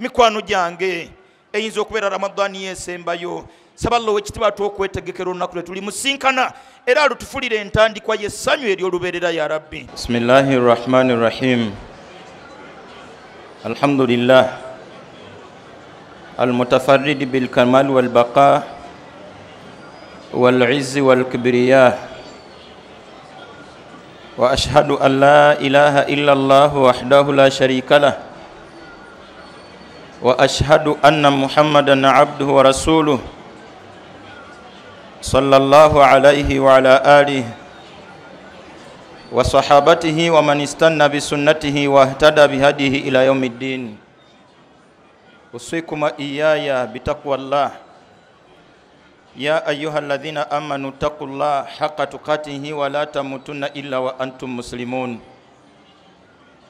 mikwano jange eyinza okubeera ramadaani yesembayo saba allah wekitiba twokwetegekera olunaku lwe tuli musinkana era alutufulira entandikwa yessanyu eryoluberera ya rabbi bismillahi rrahmani rrahim alhamdulillah المتفرد بالكمال والبقاء والعز wa ashhadu an la ilaha illa allah wahdahu la sharika lah واشهد ان محمدا عبده ورسوله صلى الله عليه وعلى اله وصحابته ومن استنى بسنته واهتدى بهديه الى يوم الدين اوصيكم اياي بتقوى الله يا ايها الذين امنوا اتقوا الله حق تقاته ولا تموتن الا وانتم مسلمون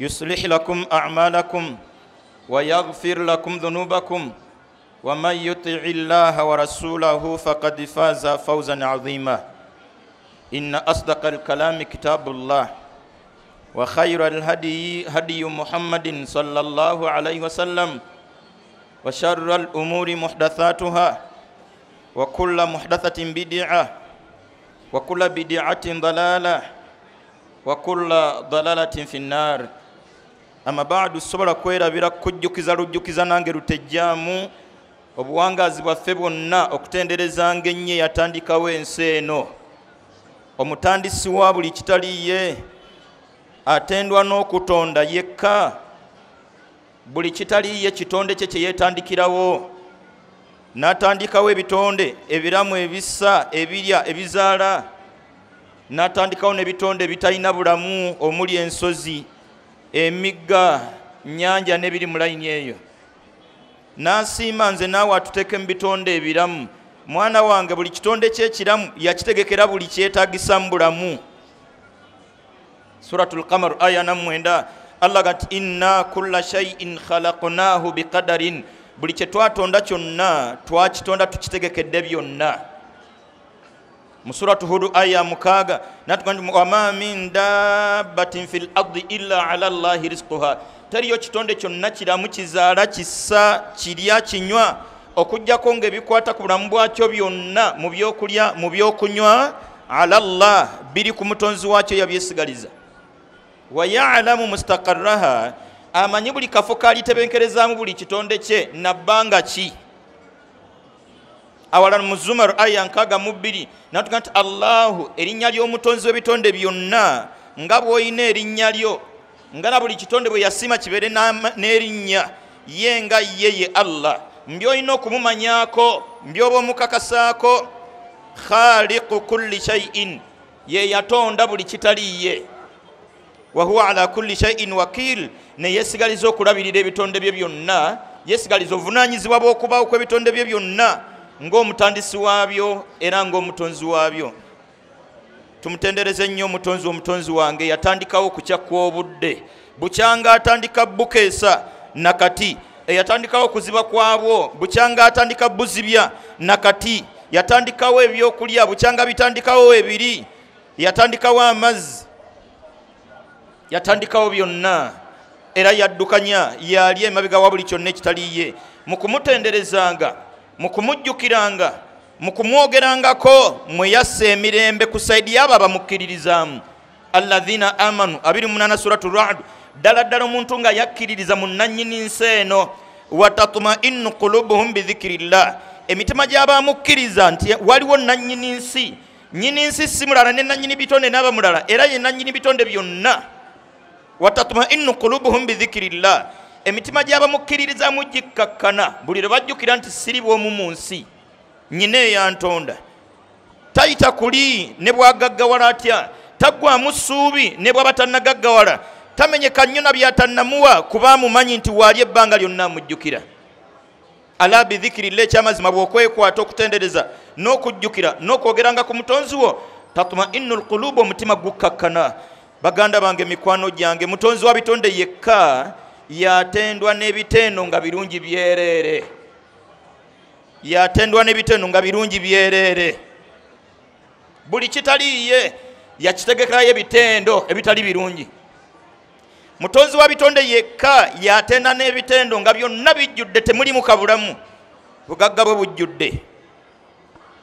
يصلح لكم أعمالكم ويغفر لكم ذنوبكم ومن يطع الله ورسوله فقد فاز فوزا عظيما إن أصدق الكلام كتاب الله وخير الهدي هدي محمد صلى الله عليه وسلم وشر الأمور محدثاتها وكل محدثة بدعة وكل بدعة ضلالة وكل ضلالة في النار amabaadu sobola kwerabira kujjukiza lujjukiza nange lutejjaamu obuwangaazi bwaffe bwonna okutenderezanga ennyo yatandikawo ensi eno omutandisi wa buli kitaliye atendwa n'okutonda yekka buli kitaliye kitonde kye kyeyeetandikirawo n'atandikawo ebitonde ebiramu ebisa ebirya ebizaala n'atandikawo n'ebitonde ebitalina bulamu omuli ensozi emigga nyanja nebiri mu layini eyo nasiima nze naawe atuteeka mu bitonde ebiramu mwana wange buli kitonde kyekiramu yakitegekera buli kyetagisa mu bulamu surat lkamar aya namwenda allah gati inna kulla shaiin khalaknahu biqadarin buli kyetwatonda kyonna twakitonda tukitegekedde byonna musuratu hudu aya mukaaga natugandi wama min dabatin fi lardi illa ala llahi rizkuha taliyo kitonde kyonna kiramu kizaala kissa kirya kinywa okugjako ngaebikwata ku bulamu bwakyo byonna mu byokulya mu byokunywa ala llah biri ku mutonzi wakyo yabyesigaliza wayalamu mustakaraha amanyi buli kafo kalitebenkerezamu buli kitonde kye nabbanga ki awalala mu zumaru aya nkaaga mu bbiri natuga nti allahu erinnya ly'omutonzi w'ebitonde byonna nga bw'olina erinnya lyo nga na buli kitonde bwe yasima kibeere n'erinnya ye nga ye ye allah mbyolina okumumanyako mbyoba omukakasaako khaliqu kulli shaiin ye yatonda buli kitaliiye wahuwa ala kulli shaiin wakil neyesigaliza okulabirira ebitonde bye byonna yesigaliza obuvunanyizibwa bw'okubaawo kw'ebitonde bye byonna ng'omutandisi waabyo era ng'omutonzi waabyo tumutendereze nnyo omutonzi omutonzi wange yatandikawo okucyakwa obudde bukyanga atandika bukeesa nakati eyatandikawo okuziba kwabwo bukyanga atandika buzibya nakati yatandikawo ebyokulya bukyanga bitandikawo ebiri yatandikawo amazzi yatandikawo byonna era yaddukanya yali emabegawa buli kyonna ekitaliye mu kumutenderezanga mukumujukiranga mukumwogerangako mu kumwogerangako mweyassa emirembe aba bamukiririzamu y'abo amanu abiri amanu suratu rad ddala ddala omuntu nga yakiririza mu nannyini watatuma eno watatmainu kulubuhum bidhikirillah emitima mukiriza nti waliwo nanyini nsi nyini nsi simulala ne nannyini bitonde n'aba mulala era ye nannyini bitonde byonna watatmainu qulubuhum bidhikirillah emitima gy'abamukkiririza mu gikkakkana buli lwe bajjukira nti siri bwomu mu nsi nyina eyantonda tayita kuli ne bwagaggawala atya taggwamu ssuubi ne bwaba tannagaggawala tamenyeka nnyo na byatannamuwa kuba amumanyi nti waali ebbanga lyonna amujjukira ala bidhikirillah ekyamazima bw'okwekwata okutendereza n'okujjukira n'okwogeranga ku mutonzi wo tatumainu lkulubu omutima gukkakkana baganda bange mikwano gyange mutonzi wabitonde yekka yatendwa n'ebitendo nga birungi byereere yatendwa n'ebitendo nga birungi byereere buli kitaliiye yakitegekerayo ebitendo ebitali birungi mutonzi wa bitonde yekka yatenda n'ebitendo nga byonna bijjudde temulimu kabulamu bugagga bwe bujjudde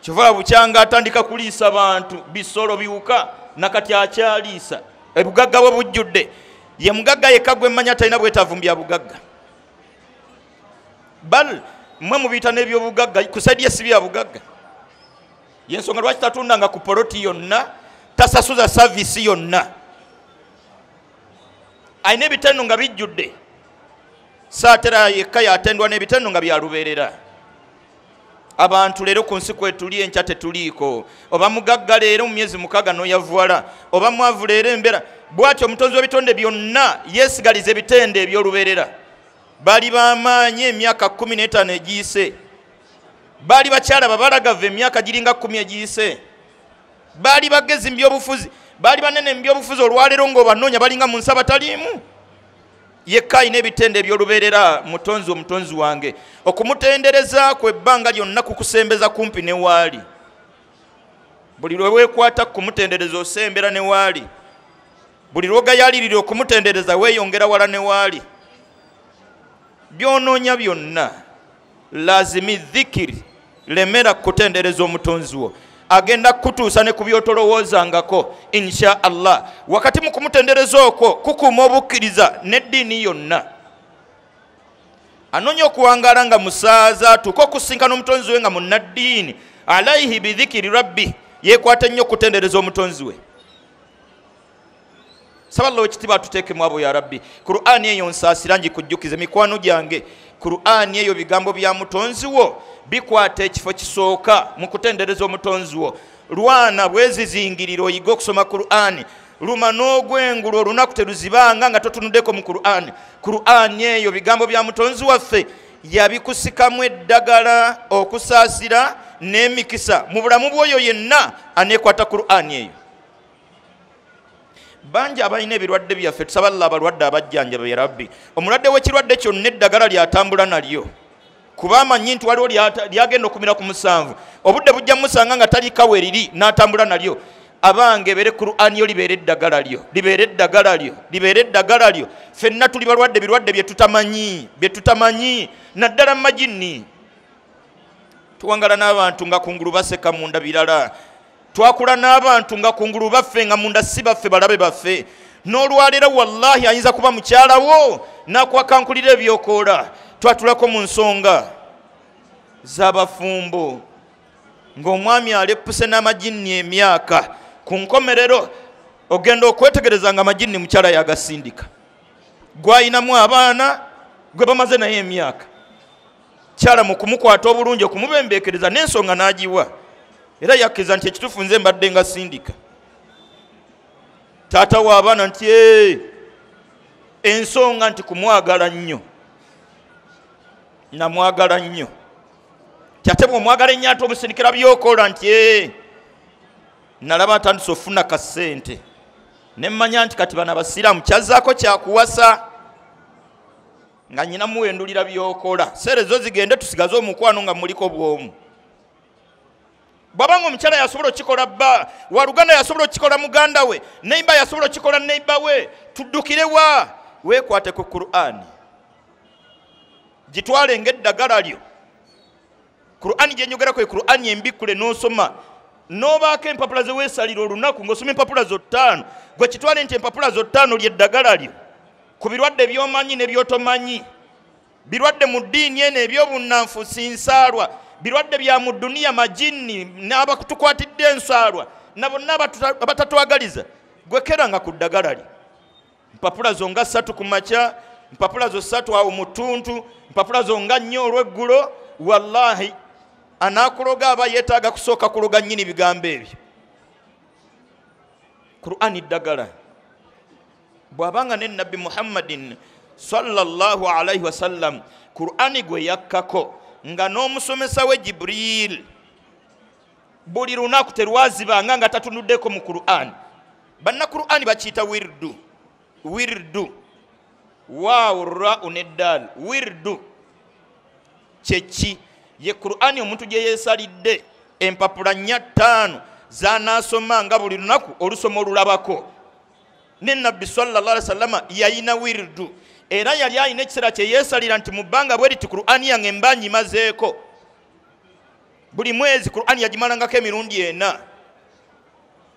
kivula bukyanga atandika kuliisa bantu bisolo biwuka nakati akyaliisa ebugagga bwe bujjudde ye mugagga yekka gwe manya talina bwetaavu mu byabugagga bal mwe mubiyita n'ebyobugagga kusaidya si byabugagga yensonga lwaki tatundanga ku poloti yonna tasasuza savisi yonna alina ebitendo nga bijjudde saatera yekka yatendwa n'ebitendo nga byaluberera abantu leero ku nsi kwetuli enkya tetuliiko oba mugagga leero mu myezi mukaaga noyavuwala oba mwavu leero embeera bwatyo omutonzi webitonde byonna yesigaliza ebitende ebyoluberera bali bamaanyi emyaka 15 egiyise baali bakyala babalagava emyaka giringa 1 egiyise baali bagezi mubyobufuzi baali banene mubyobufuzi olwaleero ngaobanoonya balinga mu nsi abataliimu yekka alina ebitende ebyolubeerera mutonzi omutonzi wange okumutendereza kwebbanga lyonna kukusembeza kumpi newaali buli lwewekwata kumutendereza osembera newaali buli lwogayalirira okumutendereza weeyongera wala newaali byonoonya byonna lazimi dhikiri lemera kutendereza omutonzi wo agenda kutuusa ne ku byotolowoozangako insha allah wakati mu kumutendereza okwo kukuuma obukkiriza n'eddiini yonna anoonya okuwangala nga musaaza atuuke okusinkana omutonzi we nga munaddiini alaihi bidhikiri rabbi yekwata nnyo okutendereza omutonzi we sabalawo ekitiba atuteekemu abo ya rabbi kuruaani eyo nsaasira ngikujjukize mikwano gyange kuruaani eyo bigambo bya mutonzi wo bikwata ekifo kisooka mu kutendereza omutonzi wo lwana bwezizingirira oyige okusoma kuruani luma n'ogwengula olunaku teruzibanga nga totunuddeko mu kuruani kuruani eyo bigambo bya mutonzi waffe yabikusikamu eddagala okusaasira n'emikisa mu bulamu bwoyo yenna anekwata kuruani eyo bangi abalina ebirwadde byaffe tusaballa abalwadde abajjanjabe yarabbi omulwadde w'ekirwadde kyonna eddagala lyatambula nalyo kuba amanyi nti waliwo lyagenda okumira ku musanvu obudde bujja musanga nga talikawo eriri n'atambula nalyo abange ebeere kuruaniyo libeere eddagala lyo libeere eddagala lyo libeere eddagala lyo ffenna tuli balwadde birwadde byetutamanyi byetutamanyi naddala mumajini tuwangala n'abantu nga kungulu baseka munda birala twakula n'abantu nga kungulu baffe nga munda si baffe balabe baffe n'olwaleero wallahi ayinza kuba mukyalawo n'akwakankulira ebyokoola twatulako mu nsonga z'abafumbo ng'omwami alepuse n'amaginni emyaka ku nkomerero ogenda okwetegereza nga amaginni mukyala yagasindika gwayinamu abaana gwe bamaze naye emyaka kyala mu kumukwata obulungi okumubembekereza n'ensonga n'agiwa era yakkiriza nti ekitufu nze mbadde nga sindika taata w'abaana nti ensonga nti kumwagala nnyo namwagala nnyo tyate bwomwagala ennyo ate omusindikira byokola nti eh, nalaba atandise ofuna kasente nemmanya nti kati bana basiraamu kyazaako kyakuwasa nga nyina muwendulira byokola seerezo zigende tusigaze omukwano nga muliko bwomu bwaba nga omukyala yasobola okikola bba wa luganda yasobola okikola muganda we neiba yasobola okikola neiba we tuddukire wa weekwate ku qurani gitwale ng'eddagala lyo kurani gyenyogera kwe kurani embikule n'osoma n'obaako empapula zeweesalira olunaku ng'osoma empapula zottaano gwe kitwale nti empapula zottaano lyeddagala lyo ku birwadde byomanyi nebyotomanyi birwadde mu ddiini eno ebyobunanfu sinsaalwa birwadde bya mu duniya majini n'abatukwatidde ensaalwa na bonna abatatwagaliza gwekeranga ku ddagala lyo mpapula zonga ssatu ku makya mpapula zosatu awo mutuntu mpapula zonga nnyo olweggulo wallahi anakuloga aba yetaaga kusooka kuloga nyini bigambo ebyo quran ddagala bwabanga ne nabbi muhammadin salllah alaihi wasallam qurani gwe yakkako nga n'omusomesa we jibril buli lunaku terwazibanga nga tatunuddeko mu qurani banna qurani bakiyita wirdu wirdu waawo rau neddaal wirdu kyeki ye qurani omuntu gye yeesalidde empapula nnya ttaano zanaasomanga buli lunaku olusoma olulabako ne nabbi salllaali sallama yayina wirdu era yali ayina ekiseera kye yeesalira nti mu bbanga bweriti qurani yange mbanyimazeeko buli mwezi qurani yagimalangako emirundi ena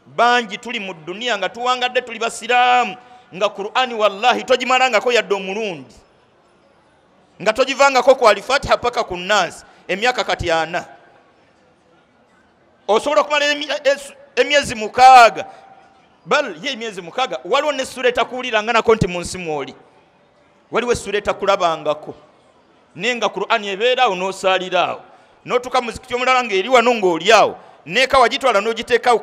bangi tuli mu duniya nga tuwangadde tuli basiraamu nga qur'ani wallahi togimalangako yadde omulundi nga togivangako ku alifatiha paka ku nansi emyaka kati ana osobola okumala emyezi mukaaga bal ye emyezi mukaaga waliwo nessula etakuwuliranganako nti munsi nsi mwoli waliwo essula etakulabangako naye nga qur'ani ebeera nosaliraawo n'osaalira n'otuka muzikiti omulala ngaeri wano ng'oli awo neeka n'ogiteekawo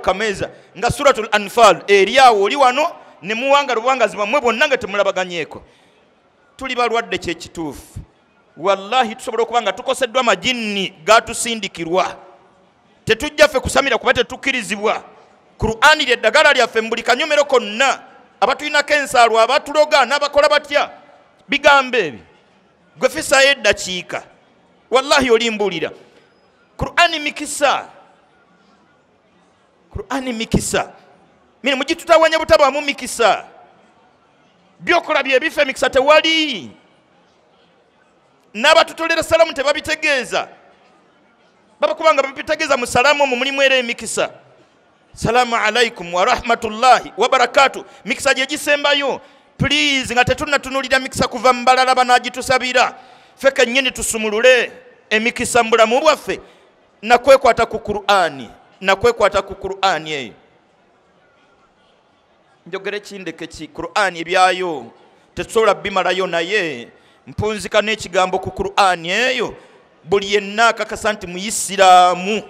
nga suratul anfal eriawo awo oli wano nemuwanga lubuwangazi bwammwe bwonna nga temulabaganyeeko tuli balwadde kyekituufu wallahi tusobola okuba nga tukoseddwa amajinni gatusindikirwa tetujja ffe kusamira kuba tetukkirizibwa kuruani lyeddagala lyaffe mubuli kanyumero konna abatulinako ensaalw abatuloga n'abakola batya bigambo ebyo gwe fisayo eddakiika wallahi olimbuulira kuruani mikisa kuruani mikisa mirimu gitutawanya butabaamu mikisa byokola byebifa mikisa tewali salamu te babitegeza baba kubanga babitegeza mu salaamu omwo mulimu era emikisa salamu alaikum wa wabarakatu mikisa gyegisembayo please nga tetunatunulira mikisa kuva mbalala balala banagitusabira ffe kennyini tusumulule emikisa mu bwafe bwaffe nakwekwata ku qur'ani nakwekwata ku qur'ani eyo njogera ekindeka eki kurani ebyayo tetusobola bimalayo naye mpunzika n'ekigambo ku kurani eyo buli yenna akakasa nti muisiraamu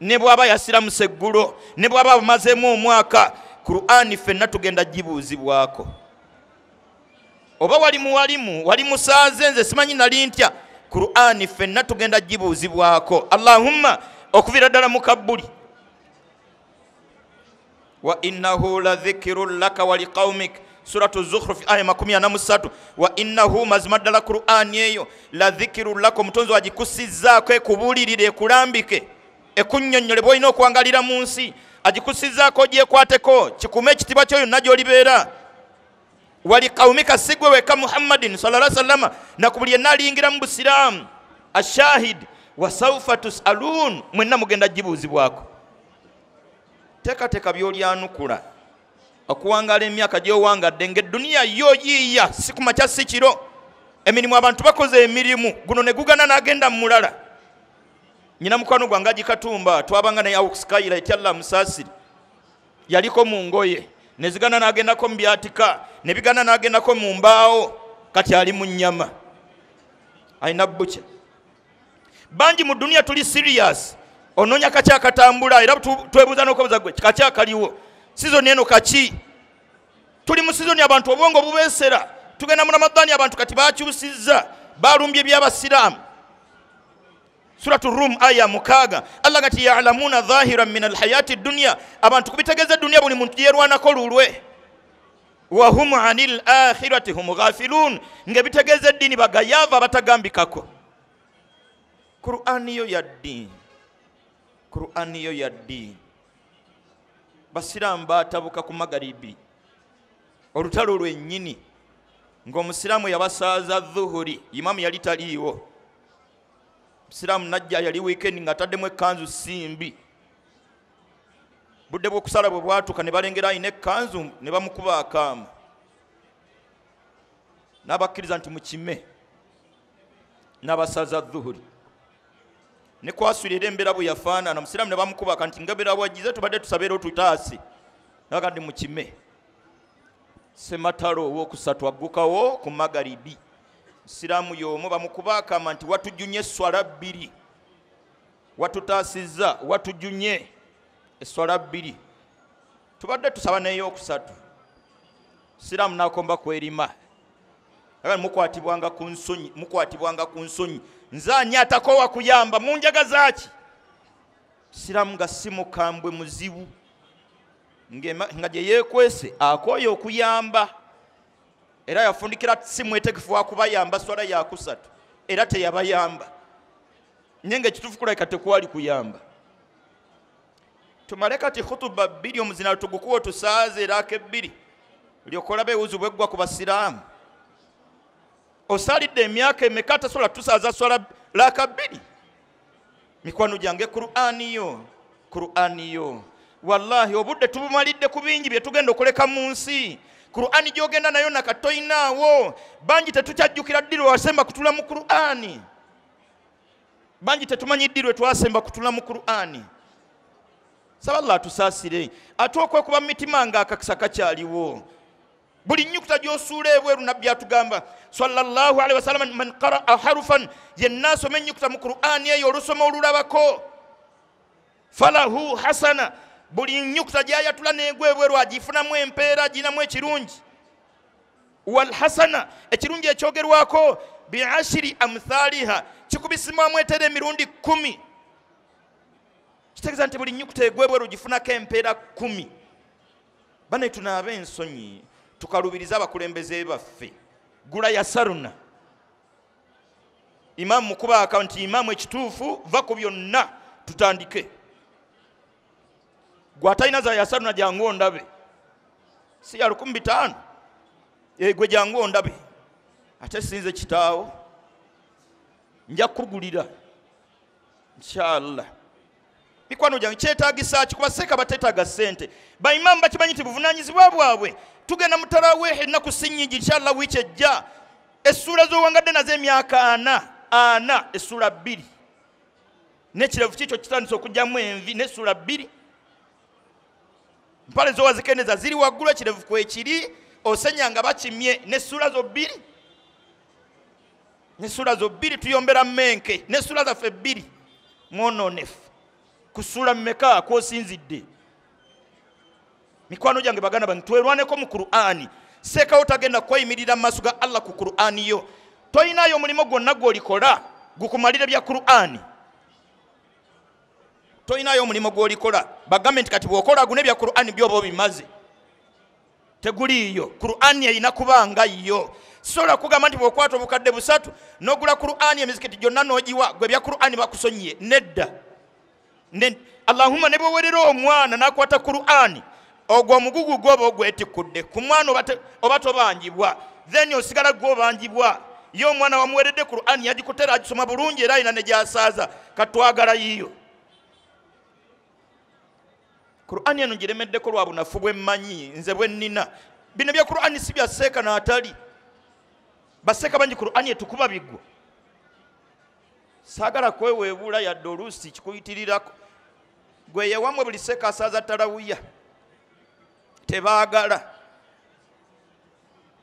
ne bwaba yasiramusa eggulo ne bwaba bumazeemu omwaka kurani ffenna tugenda gibuuzibwako oba wali muwalimu wali musaaze nze simanyi nali ntya kurani ffenna tugenda gibuuzibwako allahumma okuviira ddala mukabbuli wa innahu la dhikirun laka wa liqaumik suratu zukhruf aya makumi ana musatu wa innahu mazima ddala qurani eyo la dhikirun laka omutonzi wagikusizzaako ekubuulirire ekulambike ekunyonyole bwolina okuwangalira mu nsi agikusizzaako gyekwateko kikume ekitibwa kyoyonna gyolibeera walikaumika sigwe weka muhammadin salla salama nakubuli yenna alingira mu busiraamu ashahid wasaufa tusalun mwenna mugenda gibuuzibwako tekateka byolyanukula okuwangala emyaka gyowangadde nga eduniya yo yiiya sikuma kya si kiro emirimu abantu bakoze emirimu guno ne gugana n'agenda mulala nyina mukwano gwange agikatumba twabanga naye auskaira ekyalla musasiri yaliko mu ngoye nezigana n'agendako mu byatika nebigana n'agendako mu mbaawo kati ali mu nnyama ayina bukya bangi mu duniya tuli siriyasi onoonya kaki akatambula era twebuuza n'okubuuza gwe kaki akaliwo sizoni eno kachi tuli mu sizoni abantu obwongo bubeesera tugenda mu ramadaani abantu kati bakyusizza balumbye ebyabasiraamu suratu rum aya mukaga allah gati yalamuna dhahiran min alhayati dunya abantu kubitegeeza eduniya buli muntu yerwanako lulwe wahum ani lakhirati hum ghafiluun ngaebitegeeza eddiini bagayaava abatagambikako qur'ani yo ya ddiini qurani yo yaddi basiraamu batabuka ku magaribi olutalo lwennyini ngaomusiraamu yabasaaza dhuhuri imamu yali taliiwo musiraamu najja yali wiikendi nga taddemu ekkanzu simbi budde bwokusala bwe bwatuuka ne balengera alina ekkanzu ne bamukuba akaama n'abakkiriza nti mukime n'abasaaza dhuhuri nekwasula era embeera bwe yafaanana omusiraamu ne bamukubaka nti nga bera bwagiza tubadde tusabeera otutaasi naga ndi mukime sematalo owokusatu aggukawo ku magaribi musiraamu yoomu bamukubaakama nti watujunye eswala bbiri watutaasizza watujunye eswala bbiri tubadde tusaba neyookusatu siraamu nakomba kwerima aga mukwatibwanga ku nsonyi mukwatibwanga ku nsonyi nzanye atakowa kuyamba munjaga zaki siramu gasimukambwe muzibu nga gye yeekwese akoye okuyamba era yafundikira simwetegefu wakubayamba swala yakusatu era teyabayamba naye nga ekitufu kulaika tekwali kuyamba tumale kati khutuba bbiri omuzinalo tugukuwa otusaaze eraaka ebbiri lyokola bewuzu bweggwa ku basiraamu osalidde emyaka emeka tasobola kutusaaza swala lakabiri mikwano gyange kuruaniyo kuruaniyo wallahi obudde tubumalidde ku bingi bye tugenda okuleka mu nsi kuruani gyogenda nayo nakatoyinaawo bangi tetukyajjukira ddirwe wasemba kutula mu kuruani bangi tetumanyi ddirwe twasemba kutula mu kuruani saba llah atusaasire ate okwekuba mitima ngaakakisa kakyaliwo buli nyukuta gyosuula ebweru nabbi atugamba wasalam man qaraa harufan yenna asoma enyukuta mu qurani eyo olusoma olulabako falahu hasana buli nyukuta gyayatula negwa ebweru agifunamu empeera aginamu ekirungi walhasana ekirungi ekyogerwako biashiri amthaaliha kikubisimwamu etera emirundi kumi kitegeeza nti buli nyukuta egwa ebweru gifunako empeera kumi banetunaaba ensonyi tukalubiriza abakulembeze baffe gula ya saruna imamu mukubaaka nti imamu ekituufu va ku byonna tutandike gwatalina za yasaruna jangu ondabe si ya 15 egwe eh, jangu ondabe ate sinze kitaawo nja kugulira nshallah mikwano jange kyetagisa kikuba seeka batetaaga sente baimamu bakimanyi ti buvunanyizibwa bwabwe tugenda mutarawehe ennaku sinyingi inshallah wiiki ejja essuula z'owangadde nazo emyaka ana ana essuula bbiri n'ekirevu kikyo kitandisa okugjamu envi n'essuula bbiri mpale zowazikendeza ziri waggulu ekirevu kwekiri osenya nga bakimye n'essuula zo bbiri n'essuula zo bbiri tuyombera mmenke n'essuula zaffe bbiri mwononefu ku ssuula mumeka kwosinzidde mikwano gyange baganda bange twerwaneko mu kuruani sekawo tagenda kweyimirira mu maaso ga allah ku kuruani yo toyinayo omulimu gwonna gwolikola gukumalire bya kuruani toyinayo omulimu gwolikola bagambe nti kati bwokola gune bya kuruani byoba obimaze teguliiyo kuruani erina kubanga yo sisobola kugamba nti bwokwata obukadde busatu nogula kuruani emizikiti gyonna nogiwa gwe bya kuruani bakusonyiye nedda allahuma ne bwowerera omwana nakwata kuruani ogwo omugugu gwoba ogwetikudde ku mwana oba tobangibwa then osigala gwobangibwa ye omwana wamuweredde kurani yagikutera agisoma bulungi era ayina negyasaaza katwagala yiyo kurani eno giremeddeko lwa bunafu bwemmanyi nze bwenina bino bya kurani si byaseeka naatali baseeka bangi kurani etukuba biggwa saagala kwewebula yadde oluusi kikuyitirirako gweyewamwe buli seeka asaaza talawuya tebaagala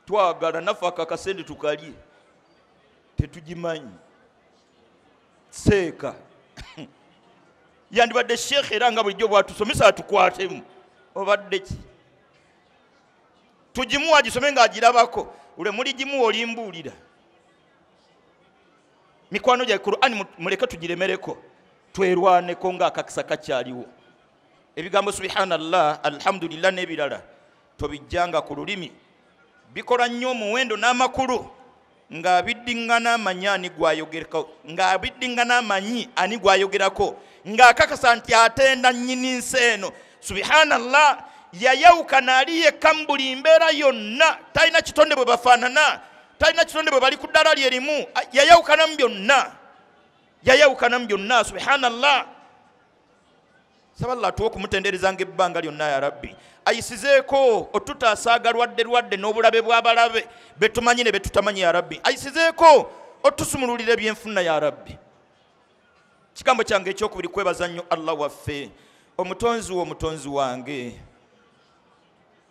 twagala naffe akakasente tukalye tetugimanyi seeka yandibadde sheekhe era nga bulijjo bwatusomesa atukwatemu obadde ki tugimuwa gisome ngaagirabako lwe muli gimuwa olimbuulira mikwano gyae kurani muleke tugiremereko twerwaneko ngaakakisa kakyaliwo ebigambo subhanallah alhamdulillah n'ebirala tobijjanga ku lulimi bikola nnyo omuwendo n'amakulu ngaabiddiŋŋana amanyi anigwayogerako ngaabiddiŋŋana amanyi ani gwayogerako ng'akakasa nti atenda nnyini nsi eno subhanallah yayawuka naali yekka mu buli mbeera yonna talina kitonde bwe bafaanana talina kitonde bwe bali ku ddala lyerimu yayawukanamu byonna yayawukanamu byonna subhanallah saba llatuwa okumutendereza ngaebbanga lyonna ya rabbi ayisizeeko otutaasaaga lwadde lwadde n'obulabe bw'abalabe betumanyi ne betutamanyi ya rabbi ayisizeeko otusumululira ebyenfuna ya rabbi kigambo kyange ekyokubiri kwebaza nnyo allah waffe omutonzi wo omutonzi wange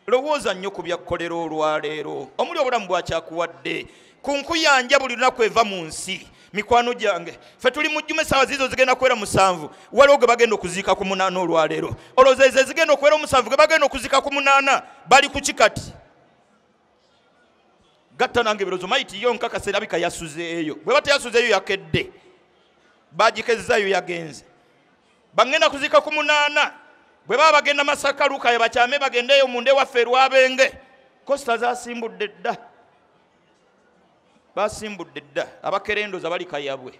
lowooza nnyo ku byakkolero olwaleero omuli obulamu bwakyakuwadde ku nkuyanja buli lunaku eva mu nsi mikwano gyange fe tuli mujjuma esaawa ziizo zigenda kwera musanvu waliwo ge bagenda okuziika ku munaana olwaleero olowozaeze zigenda okwera omusanvu ge bagenda okuziika ku munaana bali ku kikati gatta nange birozo maiti yo nkakasa erabika yasuzeeyo bwe ba teyasuzeeyo yakedde bagikezezayo yagenze baŋŋenda kuziika ku munaana bwe baba bagenda masaka lukaya bakyame bagendeeyo munda ewaffe lwabenge kosita zasimbudde dda basimbudde dda abakerendoza bali kayabwe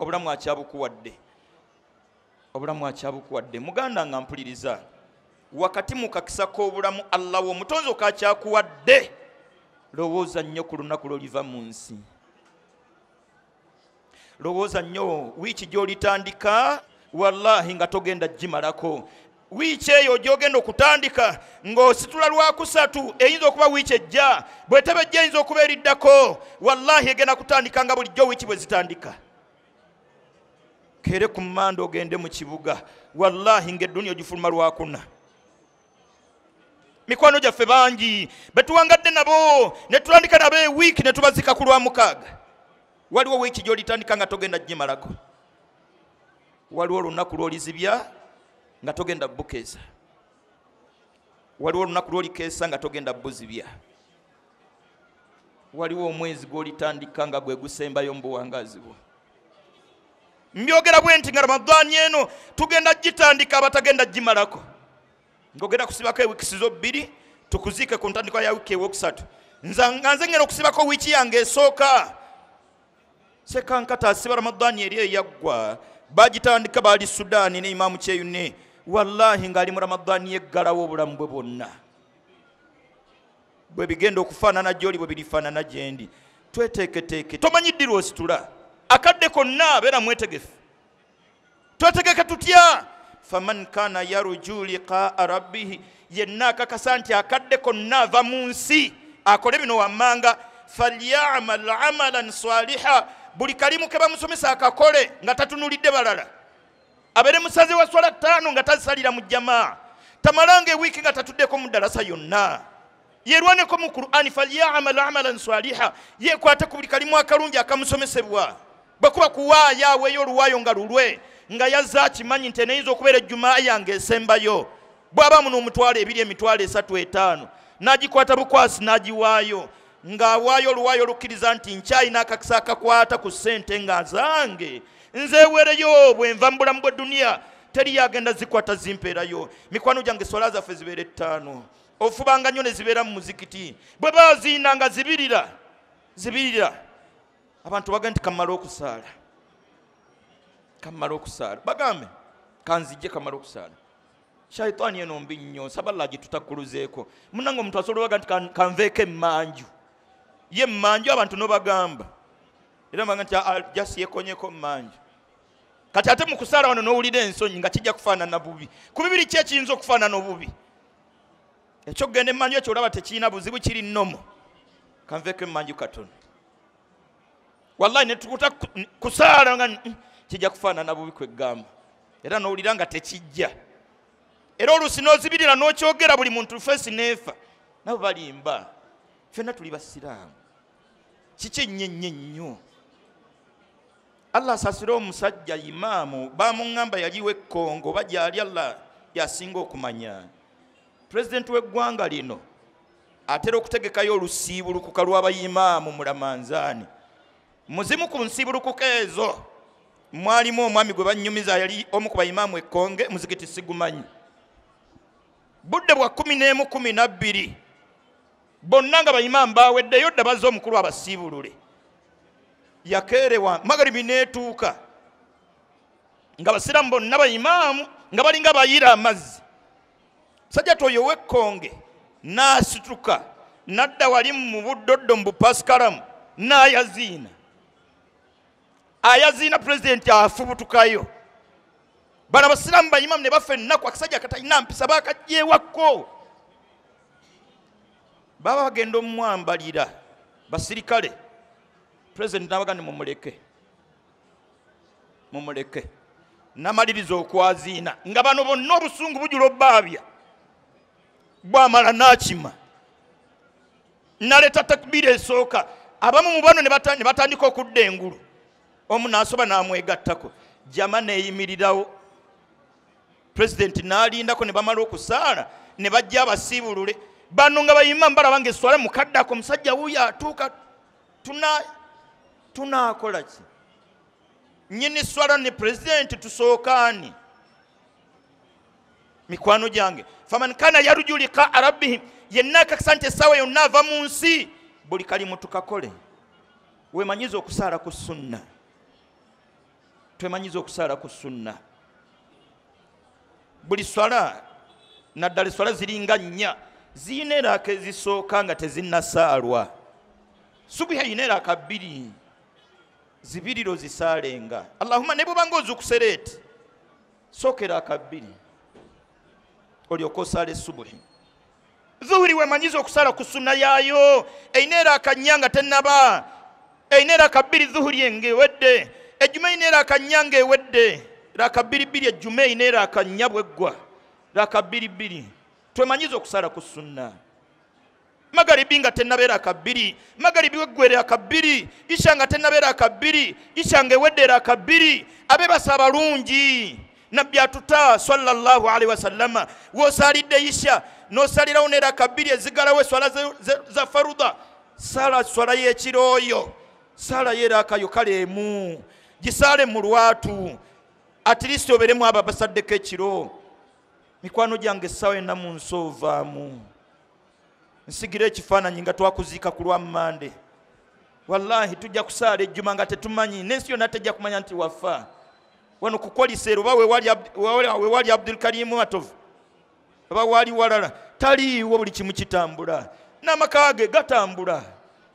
obulamu akyabukuwadde obulamu akyabukuwadde muganda nga mpuliriza wakati mukakisa k'obulamu allah woomutonzi okakyakuwadde lowooza nnyo ku lunaku loliva mu nsi lowooza nnyo wiiki gy'olitandika wallahi nga togenda gimalako wiiki eyo gyogenda okutandika ng'ositula lwakusatu eyinza okuba wiiki ejja bwetebe ejja eyinza okuba eriddako wallahi egenda kutandika nga bulijjo wiiki bwe zitandika kere ku manda ogende mu kibuga wallahi ngaeddunia ogifuluma lwakuna mikwano gyaffe bangi betuwangadde nabo ne tutandika nabo ewiiki ne tubazika ku lwamukaaga waliwo wiiki gyolitandika nga togenda gimalako waliwo olunaku lwolizibya nga togenda bukeesa waliwo olunaku lwolikeesa nga togenda buzibya waliwo omwezi gwolitandika nga gwegusembayo mubuwangazibwa mbyogera bwe nti nga ramadaani eno tugenda gitandika abatagenda gimalako ngaogenda kusibako ewikisi zobbiri tukuziike ku ntandikwa ya wiiki ewokusatu nga nze ngenda okusibako wiiki yange esooka sekankata asiba ramadaani eri eyaggwa bagitandika baali sudaani ne imaamu kyeyune wallahi ng'ali mu ramadaani yeggalawo obulamu bwe bwonna bwe bigenda okufaanana gyoli bwe birifaanana gye ndi tweteeketeeke tomanyi ddirwa ositula akadde konna abeera mwetegefu twetegeke tutya faman kaana yaruju liqaa rabbihi yenna akakasa nti akadde konna ava mu nsi akole bino wammanga falyamal amalan saliha buli kalimu ke bamusomesa akakole nga tatunulidde balala abeere musaze wa swala ttaano nga tasalira mu jamaa tamalanga ewiiki nga tatuddeko mu dalasa yonna yerwaneko mu qurani falyamal amalan saliha yekwate ku buli kalimu akalungi akamusomesebwa bwekuba kuwaayo aweeyo oluwaayo nga lulwe nga yazza kimanyi nti eneyinza okubeera ejjumaa yange esembayo bw'abaamu n'omutwalo ebiri emitwalo esatu etaano n'agikwata bukwasi n'agiwaayo ng'awaayo oluwaayo olukkiriza nti nkyalina akakisa akakwata ku ssente nga zange nzeewereyo bwe nva mu bulamu bweduniya teriyagenda zikwata zimpeerayo mikwano gyange sola zaffe zibeera ettaano ofubanga nnyo ne zibeera mu muzikiti bwe baziina nga zibirira zibirira abantu bagenda nti kammala okusaala kammala okusaala bagambe kanzijje kamala okusaala shaitaani eno mbi nnyo sabalagi tutakkuluzeeko munnange omuntu asobola baga nti kanveeko emmanju ye manju abantu nobagamba era mbaga nti ah, jasi yekonyeko manju kati ate mukusala wano nowulira ensonyi nga kijja kufaanana bubi ku bibiri ki ekiyinza okufaanana obubi ekyokgenda emanju ekyo olaba tekirina buzibu kiri nnomo kanveeko emanju katono wallahi netukuta kusaala nga mm, mm, kijja kufaanana bubi kweggamba era nowulira nga tekijja era oluusi n'ozibirira n'okyogera buli muntu fesi neefa nabo balimba fenna tuli basiraamu kikinyinyinyo allah asasire omusajja imaamu bamuŋamba yaliwo ekongo bajyali allah yasinga okumanya purezidenti weggwanga lino atera okutegekayo olusiibulukuka lw'abayimaamu mulamanzaani muzimu ku nsiibulukuka ezo mwalimu omwami gwe banyumiza yali omu ku bayimaamu ekonge muzikiti sigumanyi budde bwa 1 12 bonna nga baimaamu baweddeyo dda bazze omukulu abasiibulule yakerewa magaribi netuuka nga basiramu bonna baimaamu nga balinga bayira amazzi sajjati oyo wekkonge nasituka nadda wali mu buddoddo mu bupasikalamu nayaziina ayaziina purezidenti afubutukayo bano abasiramu bayimamu ne bafa ennaku akasajja katalina mpisa bakajjeewakko baba bagenda omumwambalira basirikale purezidenti nabaga ni mumuleke mumuleke namaliriza okwaziina nga bano bonna obusungu bujula obbaabya bwamala nakima naleeta takibiri esooka abamu mubano ne batandika okudda engulu omu nasoba namwegattako jama neyimirirawo purezidenti nalindako ne bamala okusaala ne bajja abasiibulule bano nga bayima mbalaba ngaeswala mukaddako omusajja wuyo atuuka tunakola ki nyini swala ne purezidenti tusookaani mikwano gyange faman kana yaruju likaa rabbihim yenna akakisa nti essaawa yonna ava mu nsi buli kalimu tukakole wemanyiza okusaala ku sunna twemanyiza okusaala ku sunna buli swala naddala eswala ziringa nnya ziyina eraka ezisooka nga tezinnasaalwa subuha yina eraka bbiri zibiriro zisaalenga allahuma ne bwebanga ozukusere eti sooka eraka bbiri olyoka osaala esubuhi zuhuri wemanyiza okusaala ku sunna yaayo eyina eraka nnya nga tenaba eyina eraka bbiri zuhuri ngaewedde ejjuma eyina eraka nnya nga ewedde raka bbiri bbiri ejjuma eyina eraka nnya bweggwa raka bbiri bbiri twemanyize okusala ku sunna magaribi nga tenabeera akabiri magaribi weggwere akabiri isha nga tenabeera akabiri isha nga eweddeera akabiri abe basaba lungi nabbi atuta salllah alaihi wasallama wosalidde isha nosalirawo neera akabiri ezigalawo eswala za faruda sala swala yekiroyo sala yeraakayo kale emu gisale mu lwatu atirisi oberemu aba basaddeko ekiro mikwano gyange essaawa enna mu nsi ovaamu nsigire ekifaananyi nga twakuziika ku lwamumande wallahi tujja kusaala ejjuma nga tetumanyi nensi yonna tejja kumanya nti wafa wano kukoliseera oba wewali abdulkarimu atovu oba waali walala taliiwo buli kimu kitambula n'amaka ge gatambula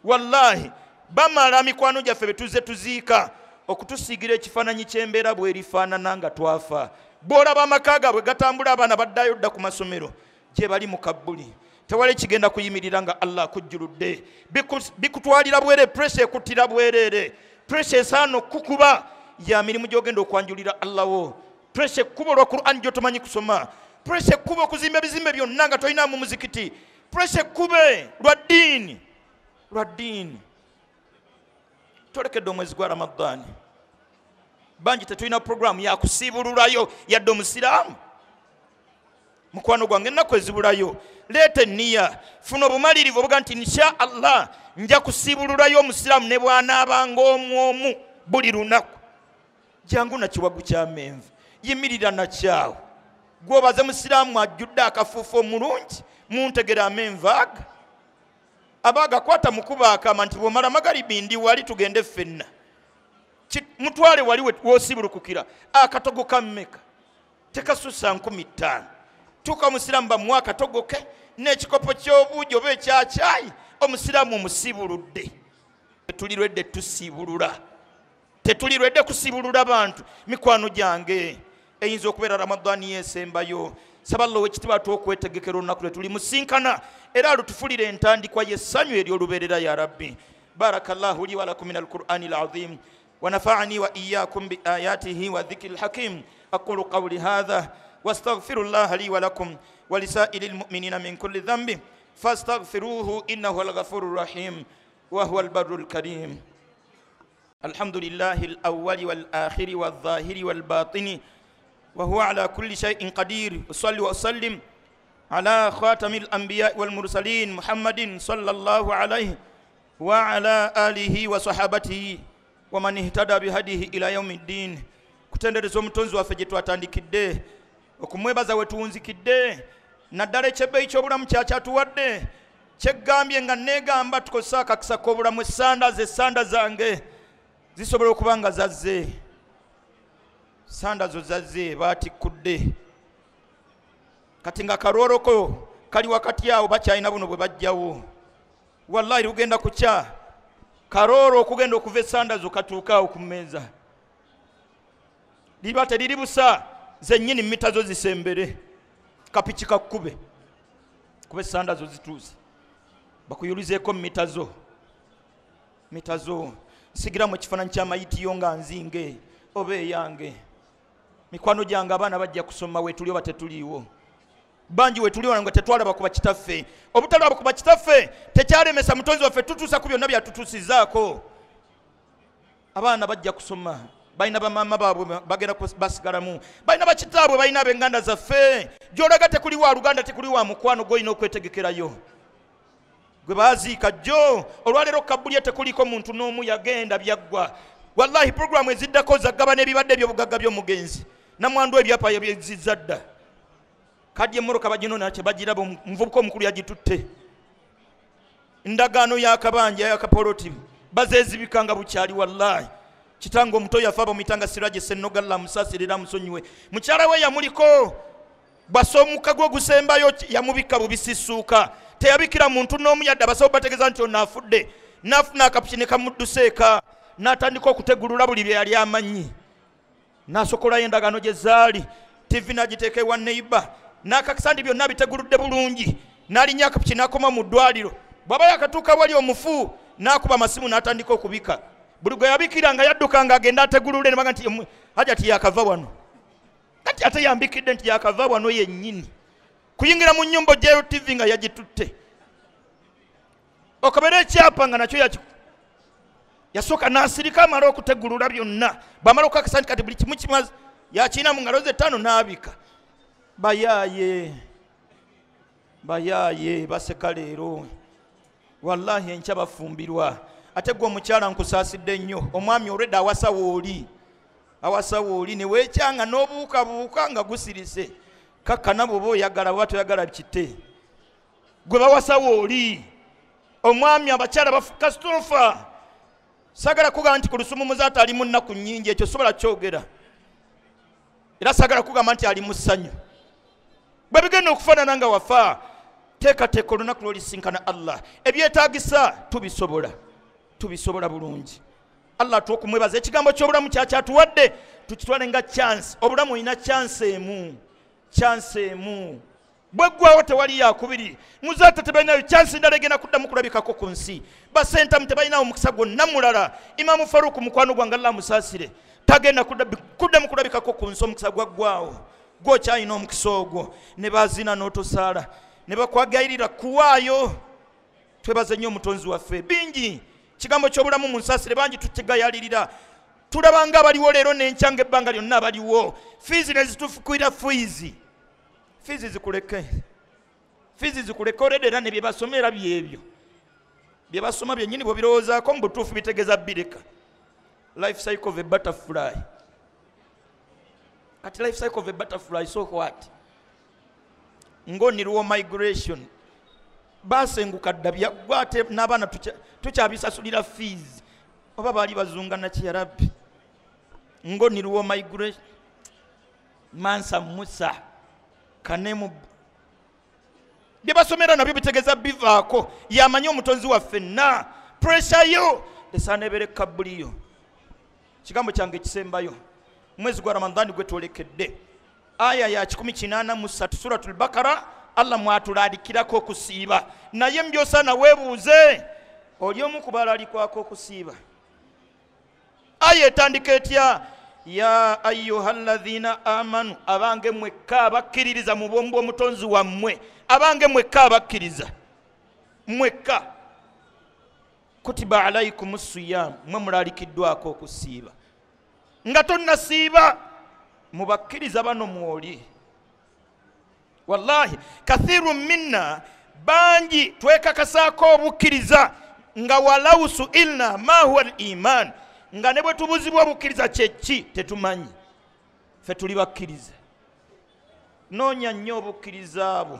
wallahi bamala mikwano gyaffe betuze tuziika okutusiigira ekifaananyi kyembeera bwerifaanana nga twafa bwolaba amaka gaabwe gatambula abaana baddayo dda ku masomero gye bali mu kabbuli tewali kigenda kuyimirira nga allah akujjuludde bikutwalira bwere puresa ekuttira bwereere puresa esaano kukuba ya mirimu gyogenda okwanjulira allahwo puresa ekkuba olwa quran gyotomanyi kusoma puresa ekkuba okuzimba ebizimbe byonna nga tolinamu muzikiti puresa ekkube lwa ddiini lwa ddiini tolekedde omwezi gwa ramadaani bangi tetulina puroguramu yakusiibululayo yadde omusiraamu mukwano gwange enaku ezibulayo leeta eniya funa obumalirivu obuga nti nsha allah nja kusiibululayo omusiraamu ne bwanaabanga omu omu buli lunaku jangu nakiwagu kyamenvu yimirira nakyawo gwobaze musiraamu ajjudde akafuufu omulungi muntegere amenvu aga aba gakwata mukuba akama nti bwomala magaribi ndiwali tugende ffenna mutwale wali wosibulukukira akatogo kammeka tekasusa nkumi ttaano tuuka omusiraamu bamuwe akatogo ke n'ekikopo ky'obuugi oba ekyakyayi omusiraamu omusibuludde tetulirwedde tusibulula tetulirwedde kusibulula bantu mikwano gyange eyinza okubeera ramadaani yesembayo saballowe ekitiba tokwetegekera olunaku lwe tuli musinkana era lutufulire entandikwa yessanyu eryolubeerera ya rabbi barakallahu li walakum min alqurani alazimu ونفعني وإياكم بآياته والذكر الحكيم أقول قولي هذا واستغفر الله لي ولكم ولسائر المؤمنين من كل ذنب فاستغفروه إنه الغفور الرحيم وهو البر الكريم الحمد لله الأول والآخر والظاهر والباطن وهو على كل شيء قدير أصلي وسلم على خاتم الأنبياء والمرسلين محمد صلى الله عليه وعلى آله وصحابته waman ihtada bihadihi ila yaumi ddin kutendereza omutonzi waffe gye twatandikidde okumwebaza we tuwunzikidde naddala ekyebbeyi kyobulamu kyakyatuwadde kyeggambye nga negamba tukozesa akakisa k'obulamu esandaze esanda zange zisobola okuba nga zazze sanda zo zazze batikkudde kati nga kalwoloko kali wakati awo bakyalina buno bwe bajjawo wallahi lugenda kukya karoro okugenda okuva esandazo katuukaawo ku mmeeza liba teriri busa zenyini mita zo zisembere kapiki kakkube kuba esandazo zituuse bakuyulizeeko mita zo mita zo nsigiramu ekifaananyi kyamayitiyo nga nzinge oba eyange mikwano gyange abaana bajja kusoma wetuli oba tetuliiwo bangi wetuliwana nga tetwalaba kuba kitaffe obutalaba kuba kitaffe tekyalemesa mutonzi waffe tutuusa ku byonna byatutuusizaako abaana bajja kusoma balina bamama baabwe bagenda basigalamu balina bakitaabwe balina abenganda zaffe gyolaga tekuli wa luganda tekuli wa mukwano gwolina okwetegekerayo gwe baziika jjo olwaleero kabulye tekuliko muntu n'omu yagenda byaggwa wallahi puroguramu eziddako zaggaba n'ebibadde ebyobugagga by'omugenzi namwandu ebyapayo byezizadda kajja emmoroka bagino nakyebagiraba omuvubuka omukulu yagitutte endagaano yakabanja yakapoloti bazezibika nga bukyali wallahi kitanga omuto yafa bamuyitanga siraje senogalla musasirira musonyiwe mukyala we yamuliko bwasa omuka gwe ogusembayo yamubika bubisisuuka teyabikira muntu n'omu yadde abasawo bategeeza nti ono afudde nafuna akapiki ne kamudduseeka n'atandika okutegulula buli bye yali amanyi n'asokolayo endagaano gye zaali tivi nagiteeka ewa neiba nakakisandi byonna bitegurudde bulungi nalinya kapiki nakoma mu ddwaliro bwaba yakatuuka wali omufu nakuba amasimu natandika okubika buli gwe yabikira nga yadduka nga agenda ategulule nebaga nti haja ti yakava wano kati ate yambikidde nti yakava wano yennyini kuyingira mu nyumba ojayo tv nga yagitutte okabere ekyapa nga nakyo yasooka nasirika amale okutegulula byonna bwamala okukakasa nti kati buli kimu kimaze yakiina mu ngalo ze etaano naabika bayaaye bayaaye baseka leero wallahi enkya bafumbirwa ate gwe omukyala nkusaasidde nnyo omwami olwedda awasawo oli awasawo oli newekyanga n'obuukabuuka nga gusirise kakkana bweoba oyagala oba toyagala kite gwe bawasawo oli omwami abakyala bakasitrofa sagala kugamba nti ku lusumu muzaata alimu nnaku nnyingi ekyo sobola kyogera era sagala kugamba nti ali mu ssanyu bwebigenda okufaanana nga wafa teekateeka olunaku lwolisinkana allah ebyetaagisa tubisobola tubisobola bulungi allah tuwa okumwebaza ekigambo ky'obulamu kyakyatuwadde tukitwale nga chanse obulamu olina chanse emu chanse emu bweggwawo tewali yakubiri muzaata tebalinayo chanse endala egenda kuddamu kulabikako ku nsi basentamu tebalinawo omukisa gwonna mulala imamu faruuku mukwano gwange allah musaasire tagenda kuddamu kulabikako ku nsi omukisa gwaggwawo gwokyalina omukisa ogwo ne bazina n'otosaala ne bakwagayirira kuwaayo twebaze nnyo omutonzi waffe bingi kigambo ky'obulamu mu nsaasire bangi tukigayalirira tulaba nga abaliwo leero nenkyanga ebbanga lyonna abaliwo fiizi nezitufukuira fuizi fiizi zikuleke fiizi zikuleke oleda era nebyebasomera byebyo byebasoma byenyini bwebirowoozaako mu butuufu bitegeeza bireka life cycle of a butterfly kati life cycle of a butterfly so what ngonirwo migration basenguka ddabya gwate n'abaana tukyabisasulira fees oba baali bazunga nakiyarabi ngonirwo migration mansa musa kanemu bye basomera nabyo bitegeeza bivaako yamanyi omutonzi waffe na pressure yo esaana ebere kabuliyo kigambo kyange kisembayo mwezi gwa ramadhani gwetwolekedde aya ya 183 suratul bakara allah mwatulalikirako okusiiba naye mbyosana webuuze oli omu kubalalikwako okusiiba aya etandika etya ya ayuha llazina amanu abange mwekka abakkiririza mu bwomu bwomutonzi wammwe abange mwekka abakkiriza mwekka kutiba alaikum siyamu mwe mulalikiddwako okusiiba nga tonnasiiba mubakkiriza bano mwoli wallahi kathiru minna bangi twekakasaako obukkiriza nga walau suilna ma huwa al iman nga ne bwe tubuzibwa obukkiriza kyeki tetumanyi fe tuli bakkiriza noonya nnyo obukkiriza bwo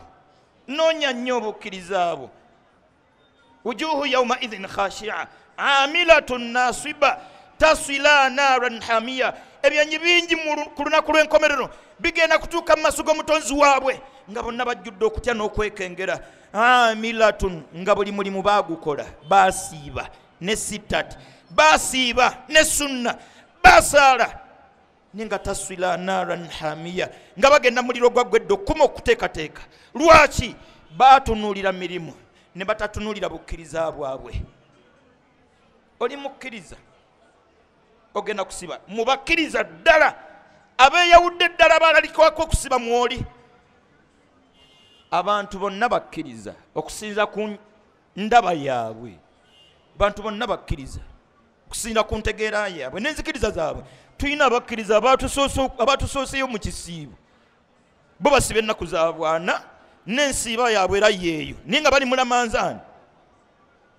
noonya nnyo obukkiriza bwo wujuhu yaumaidhin khashia amilatun nasiba tasila naran hamiya ebyanyi bingi ku lunaku lw'enkomerero bigenda kutuuka mu maaso g'omutonzi waabwe nga bonna bajjudde okutya n'okwekengera amilatun nga buli mulimu baagukola baasiiba ne sitat baasiiba ne sunna baasaala naye nga tasila naran hamiya nga bagenda muliro gwaggwedde okkuma okuteekateeka lwaki baatunuulira mirimu ne batatunuulira bukkiriza bwabwe oli mukkiriza ogenda kusiba mubakkiriza ddala abeeyawudde ddala baalalikwako okusiba mwoli abantu bonna bakkiriza okusinza ku ndaba yaabwe abantu bonna bakkiriza okusinza ku ntegeera yaabwe n'enzikiriza zaabwe tulina abakkiriza abatusooseyo mu kisiibo bo basiba ennaku za bwana n'ensiiba yaabwe era yeeyo naye nga bali mulamanzaani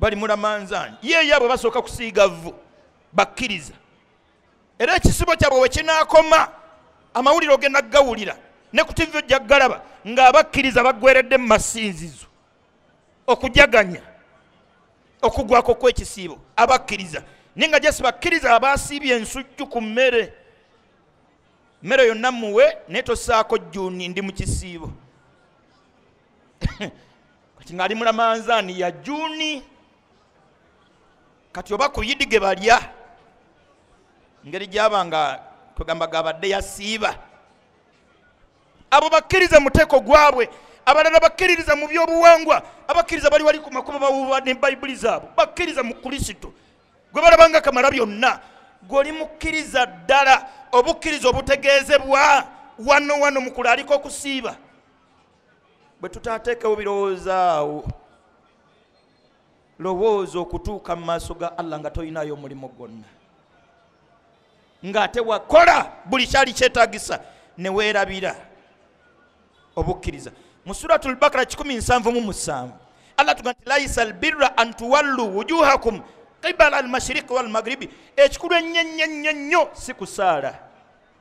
bali mulamanzaani yeeyo abwe basooka kusiigavu bakkiriza era ekisibo kyabwe wekinakoma amawuliro genagawulira ne ku tivi ojagalaba ngaabakkiriza bagweredde mumasinzizo okujaganya okugwako kwekisiibo abakkiriza naye nga jesi bakkiriza abasiibye ensujju ku mmere mmere yonna muwe naye tosaako juuni ndi mukisiibo kati ngaali mulamanzaani ya juuni kati oba kuyidi ge balya ngeri gyabanga kwegamba gabadde yasiiba abo bakkiriza muteeko gwabwe abalala bakkiririza mu byobuwangwa abakkiriza bali wali ku makubo bawuba ne bayibuli zaabo bakkiriza mu kristo gwe balabanga kamala byonna gweoli mukkiriza ddala obukkiriza obutegeezebwa wano wano mukulu aliko okusiiba bwe tutateekewo birowoozaawo lowooza okutuuka mu maaso ga allah nga tolinayo omulimu gwonna ng'ate wakola buli kyali kyetagisa neweerabira obukkiriza mu suratu lbakara 177 allah tuga nti laisa albirra an tuwallu wujuhakum qibala almashiriki walmagribi ekikulu ennyennyennyo sikusaala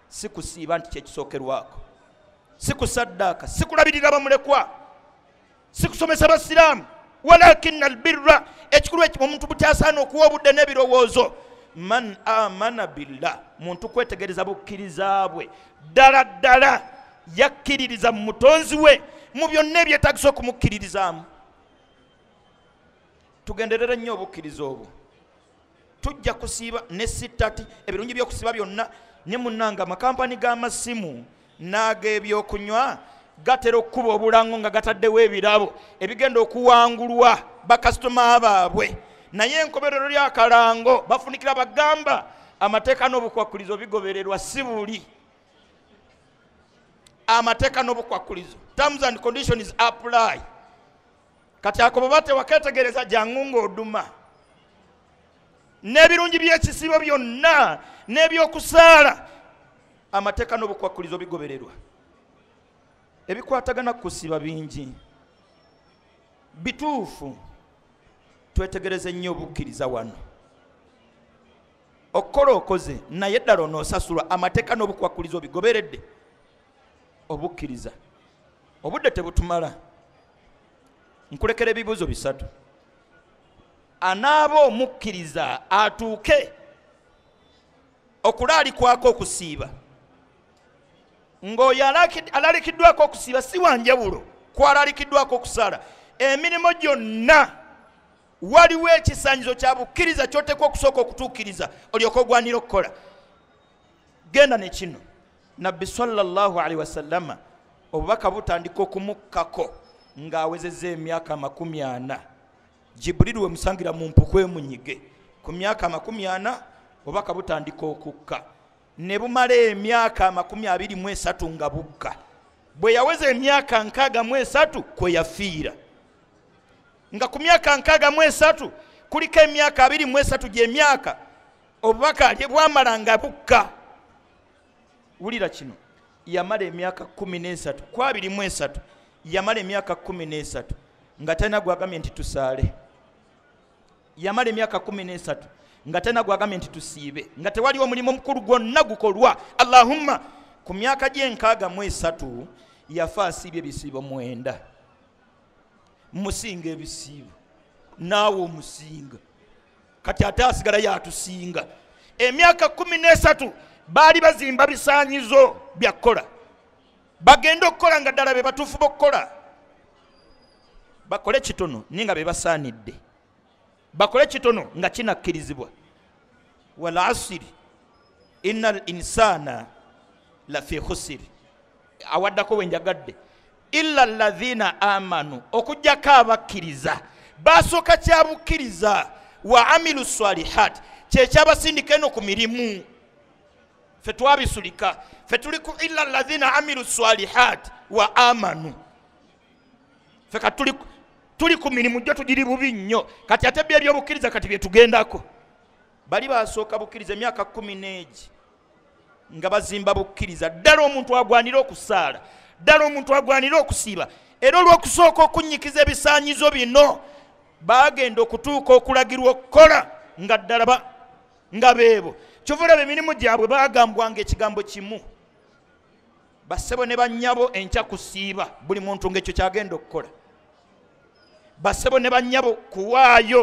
sikusiiba nti kyekisookerwako sikusaddaaka sikulabirira bamulekwa sikusomesa basiraamu walakina albirra ekikulu omuntu butyasaana okuwa obudde n'ebirowoozo man amana billah muntu kwetegereza bukkiriza bwe ddala ddala yakkiririza mu mutonzi we mu byonna ebyetagisa okumukkiririzaamu tugenderera nnyo obukkiriza obwo tujja kusiiba ne sitati ebirungi byokusiiba byonna ne munanga makampani g'amasimu n'ag'ebyokunywa gatera okukuba obulango nga gataddewo ebirabo ebigenda okuwangulwa bakasitoma baabwe naye enkoberero lyakalango bafunikira bagamba amateeka n'obukwakulizo bigobererwa si buli amateeka n'obukwakulizo terms and conditions apply kati ako bwe batewakeetegereza jangu ng'oduma n'ebirungi by'ekisibo byonna n'ebyokusaala amateeka n'obukwakulizo bigobererwa ebikwatagana kusiba bingi bituufu twetegereze nnyo obukkiriza wano okukola okoze naye ddala onoosasulwa amateeka n'obukwakuliza obigoberedde obukkiriza obudde tebutumala nkulekera ebibuuzo bisatu anaaba omukkiriza atuuke okulaalikwako okusiiba ng'oyo alaalikiddwako okusiiba si wanjawulo kwalaalikiddwako okusaala emirimu gyonna waliwo ekisanyizo kyabukkiriza kyoteka okusooka okutuukiriza olyoka ogwanira okukola genda nekino nabbi salli wasalama obubaka butandika okumukkako ng'awezeza emyaka amakumi ana jibuliri wemusangira mu mpuku emunyige ku myaka amakumi ana obubaka butandika okukka ne bumala emyaka amakumi abiri mu esatu nga bukka bwe yaweza emyaka nkaaga mu esatu kwe yafiira nga ku myaka nkaaga mu esatu kuliko emyaka abiri mu esatu gyemyaka obubaka lye bwamala nga bukka wulira kino yamala emyaka kumi n'esatu ku abiri mu esatu yamala emyaka kumi n'esatu nga talina gwagambye nti tusaale yamala emyaka kumi n'esatu nga talina gwagambye nti tusiibe nga tewaliwo omulimu omukulu gwonna gukolwa allahumma ku myaka gy'enkaaga mu esatu yafa asiibye bisiibo mwenda musinga ebisiibo naawe omusinga kati ate asigala yatusinga emyaka kumi n'esatu baali bazimba bisaanyizo byakkola bagenda okukola nga ddala be batuufu bokukola bakole kitono naye nga be basaanidde bakole kitono nga kinakkirizibwa wal asiri inna al insaana lafi khusiri awaddako wenjagadde illa lazina amanu okujjako abakkiriza baasooka kyabukkiriza wa amilu salihat kyekyabasindika eno ku mirimu fe twabisulika fe tuli ku illa lazina amilu salihat wa amanu fe katuli tuli ku mirimu jyo tugiri bubi nnyo kati ate bye ebyobukkiriza kati byetugendako bali basooka bukkiriza emyaka kumi n'egi nga bazimba bukkiriza ddala omuntu agwanire okusaala ddala omuntu agwanire okusiiba era olwokusooka okunyikiza ebisanyizo bino bagenda okutuuka okulagirwa okukola nga ddala nga beebo kyovaolaba emirimu gyabwe bagambwanga ekigambo kimu basebo ne banyabo enkya kusiiba buli muntu ngaekyo kyagenda okukola basebo ne banyabo kuwaayo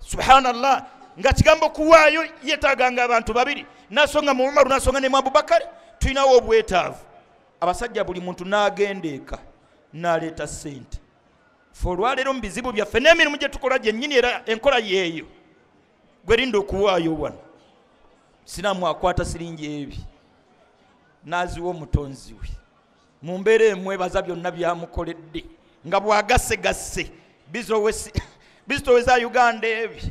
subhanallah nga kigambo kuwaayo yetaaganga abantu babiri nasonga mu umaru nasonga ne mu abubakari tulinawo obwetaavu abasajja buli muntu n'agenda eka n'aleeta sente foolwaleero mu bizibu byaffe n'emirimu gye tukola gyennyini era enkola yeeyo gwerinda okuwaayo wano siraamu akwata siringi ebi n'aziwa omutonzi we mu mbeera emwebaza byonna byamukoledde nga bwagasegase bizitoweza uganda ebi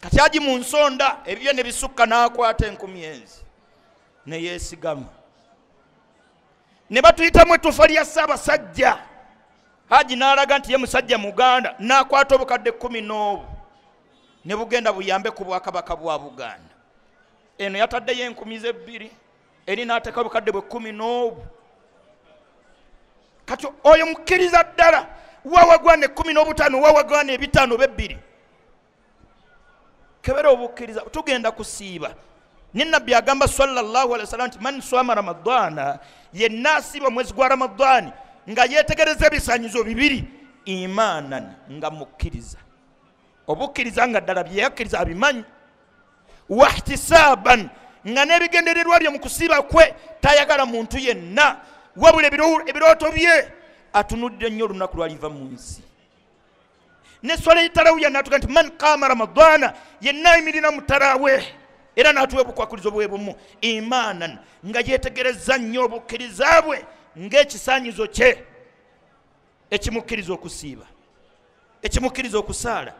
katyagi mu nsonda ebibye ne bisukka n'akwata enkumi ezi neyeesigama ne batuyitamu etufa lya ssaabasajja haji n'alaga nti ye musajja muganda n'akwata obukadde kumi n'obu ne bugenda buyambe ku bwakabaka bwa buganda eno yataddeyo enkumi zebbiri eri n'ateeka obukadde bwe kumi n'obu kati oyo mukkiriza ddala wawagwana ekumi n'obutaano wawagwana ebitaano bebbiri kebera obukkiriza tugenda kusiiba ninnabbi agamba sallaalwsalam nti man swama ramadaana yenna asiba omwezi gwa ramadani nga yetegereza ebisanyizo bibiri imanan nga mukkiriza obukkiriza nga ddala byeyakkiriza abimanyi wahtisaban nga n'ebigendererwa bye mukusiba kwe tayagala muntu yenna wabula ebirooto bye atunudde nnyo olunaku lwaliva mu nsi nesola etarawuyanatuga nti man qama ramadana yenna emirina mutarawehe era n'atuwa obukwakulizo bwe bumu imaanan nga yetegereza nnyo obukkiriza bwe ng'ekisaanyizo kye ekimukkiriza okusiiba ekimukkiriza okusaala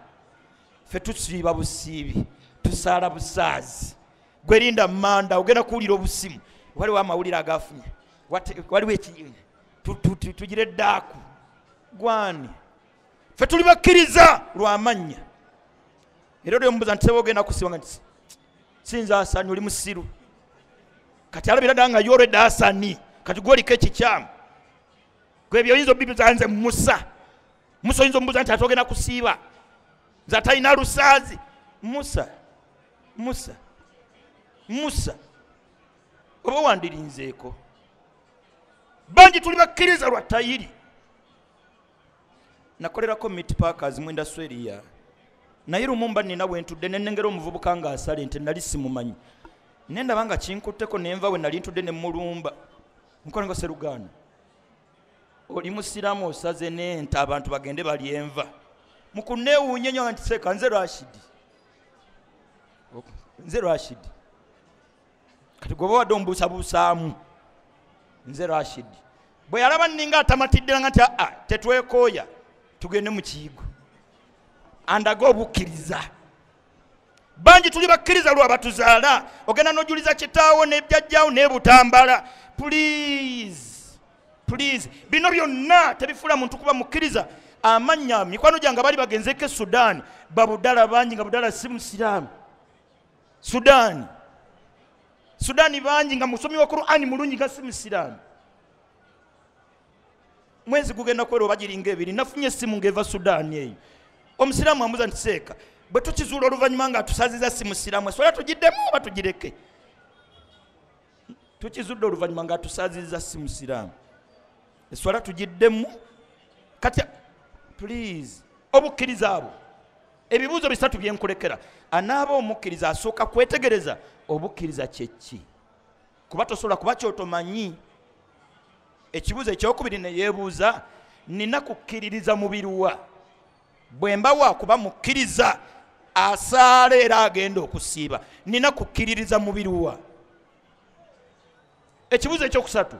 fe tusiiba busiibi tusaala busaazi gwerinda manda ogenda kuwulira obusimu waliwo amawulire agafunye waliwo eki tugira eddaaku gwani fe tuli bakkiriza lwamannya era olyomubuuza ntisewe ogenda kusiiba nga ntisi sinza asani oli musiru kati alabira da nga yolwedda asani kati gwoliko ekikyamu gwebyo oyinza obibuza nze musa musa oyinza omubuuza nti atogenda kusiiba nze atalina lusaazi musa musa musa oba wandirinzeeko bangi tuli bakkiriza lwa tayiri nakolerako mitpakers mwendasweriyaa naye lumumba nina wentudde nenengera omuvubuka nga asale nti nali simumanyi nendaba nga kinkutteko nenva we nali ntudde nemulumba nkolanga serugaana oli musiramu osaze nente abantu bagende bali enva mukunewunye nyo nti seeka nze rashidi nze rashidi kati gwoba wadde omubuusabuusaamu nze rashidi bwe yalaba nninga atamatiddera nga nti aa tetwekooya tugende mu kiyigo andaga obukkiriza bangi tuli bakkiriza lwabatuzaala ogenda nojuliza kitaawo nebyajjawo nebutambala please please bino byonna tebifuula muntu kuba mukkiriza amanya mikwano gyange bali bagenzeko e sudaani babudala bangi nga budala si musiraamu sudaani sudaani bangi nga musomi wa qurani mulungi nga si musiraamu mwezi gugenda kwerwa bagiringa ebiri nafunye esimu ngaeva sudaani eyo omusiraamu ambuza nti seeka bwe tukizuula oluvannyuma nga tusaziza si musiraamu esobola tugiddemu oba tugireke tukizudde oluvannyuma nga tusaziza si musiraamu eswala tugiddemu katya please obukkiriza abo ebibuuzo bisatu byenkulekera anaaba omukkiriza asooka kwetegereza obukkiriza kyeki kuba tosobola kuba kyotomanyi ekibuuzo ekyokubiri neyeebuuza nina kukkiririza mubiruwa bwe mbawa kuba mukkiriza asaala era agenda okusiiba nina kukkiririza mubiriwa ekibuzo ekyokusatu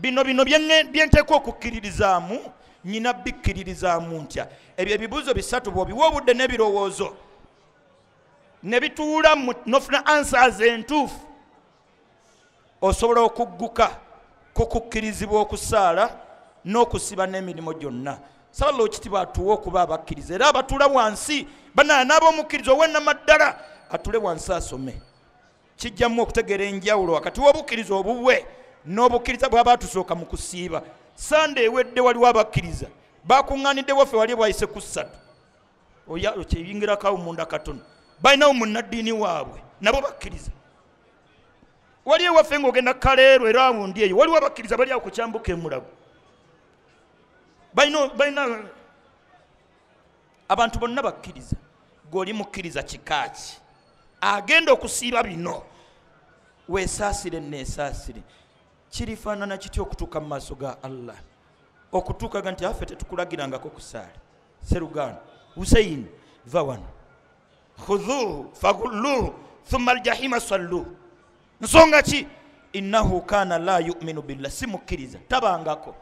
bino bino byenteeka okukkiririzaamu nyina bikkiririzaamu ntya ebyo ebibuzo bisatu bwobiwa obudde n'ebirowoozo ne bituula nofuna ansers entuufu osobola okugguka kukukkirizibwa okusaala n'okusiba n'emirimu gyonna sala okitibwa atuwe okuba abakkiriza era abatula wansi banaa n'abomukkiriza owennamaddala atule wansi asome kijjamu okutegeera enjawulo wakati wobukkiriza obubwe n'obukkiriza bwaba tusooka mu kusiiba sande ewedde waliwo abakkiriza bakuŋŋaanidde waffe wali bwayise ku ssatu okyeyingirako awo munda katono balinawo munaddiini waabwe nabo bakkiriza waliyo waffe ng'ogenda kaleerwa eraawundi eyo waliwo abakkiriza bali awo kukyambuka emulago balina abantu bonna bakkiriza gweoli mukkiriza kikaaki agenda okusiiba bino wesaasire nesaasire kirifaanana kitya okutuuka mu maaso ga allah okutuukaga nti affe tetukulagirangako kusaala serugano husein va wano khuuhu fagulluhu thumma aljahima salluhu nsonga ki innahu kana la yuminu billah simukkiriza tabangako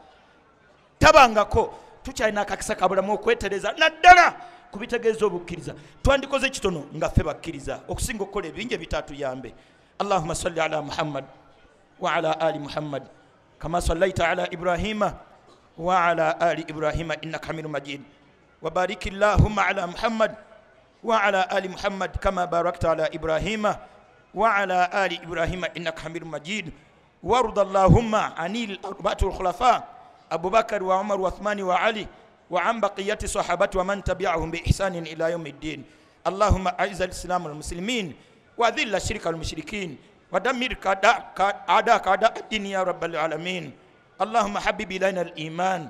tabangako tukyalina akakisa kabulamu okwetereza naddala kubitegeeza obukkiriza twandikoze kitono nga ffe bakkiriza okusinga okukola ebingi ebitatuyambe allahuma salli ala muhammad waala ali muhammad kama sallaita ala ibrahima waala ali ibrahima innaka hamidu majid wabariki llahuma ala muhammad waala ali muhammad kama barakta ala ibrahima waala ali ibrahima innaka hamidu majid warda llahuma ani larbatu lkhulafa أبو بكر وعمر وعثمان وعلي وعن بقية الصحابة ومن تبعهم بإحسان إلى يوم الدين اللهم أعز الإسلام والمسلمين وذل الشرك والمشركين ودمر أعداء أعداء الدين يا رب العالمين اللهم حبب إلينا الإيمان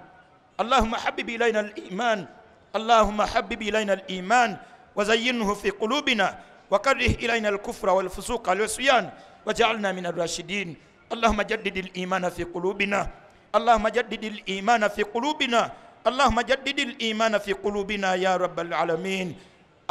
اللهم حبب إلينا الإيمان اللهم حبب إلينا الإيمان وزينه في قلوبنا وكره إلينا الكفر والفسوق والعصيان وجعلنا من الراشدين اللهم جدد الإيمان في قلوبنا اللهم جدد الإيمان في قلوبنا اللهم جدد الإيمان في قلوبنا يا رب العالمين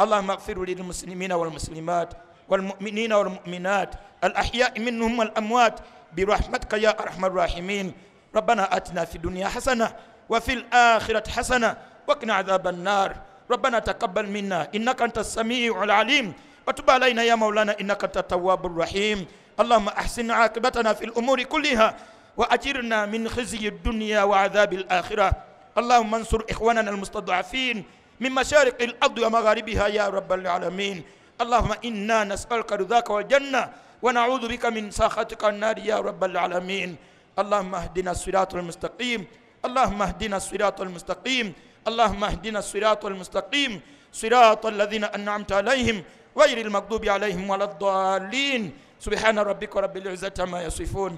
اللهم اغفر للمسلمين والمسلمات والمؤمنين والمؤمنات الأحياء منهم والأموات برحمتك يا أرحم الراحمين ربنا آتنا في الدنيا حسنة وفي الآخرة حسنة وقنا عذاب النار ربنا تقبل منا إنك أنت السميع العليم وتب علينا يا مولانا إنك أنت التواب الرحيم اللهم أحسن عاقبتنا في الأمور كلها وأجرنا من خزي الدنيا وعذاب الآخرة اللهم انصر إخواننا المستضعفين من مشارق الأرض ومغاربها يا رب العالمين اللهم إنا نسألك رضاك والجنة ونعوذ بك من سخطك النار يا رب العالمين اللهم اهدنا الصراط المستقيم اللهم اهدنا الصراط المستقيم اللهم اهدنا الصراط المستقيم صراط الذين أنعمت عليهم غير المغضوب عليهم ولا الضالين سبحان ربك رب العزة ما يصفون